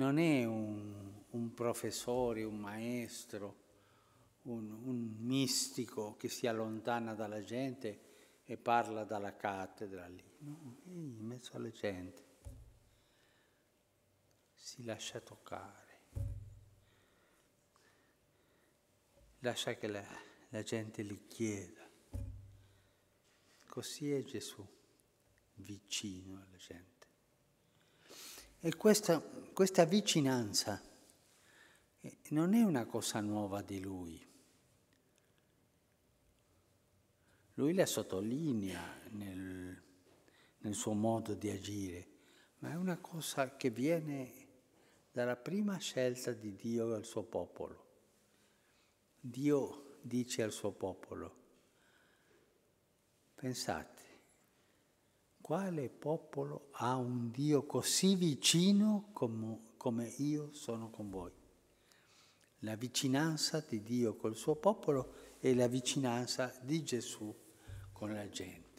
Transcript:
non è un, un professore, un maestro, un, un mistico che si allontana dalla gente e parla dalla cattedra lì, no? È in mezzo alla gente. Si lascia toccare. Lascia che la, la gente gli chieda. Così è Gesù, vicino alla gente. E questa questa vicinanza eh, non è una cosa nuova di lui. Lui la sottolinea nel, nel suo modo di agire, ma è una cosa che viene dalla prima scelta di Dio al suo popolo. Dio dice al suo popolo, pensate, quale popolo ha un Dio così vicino come, come io sono con voi? La vicinanza di Dio col suo popolo e la vicinanza di Gesù con la gente.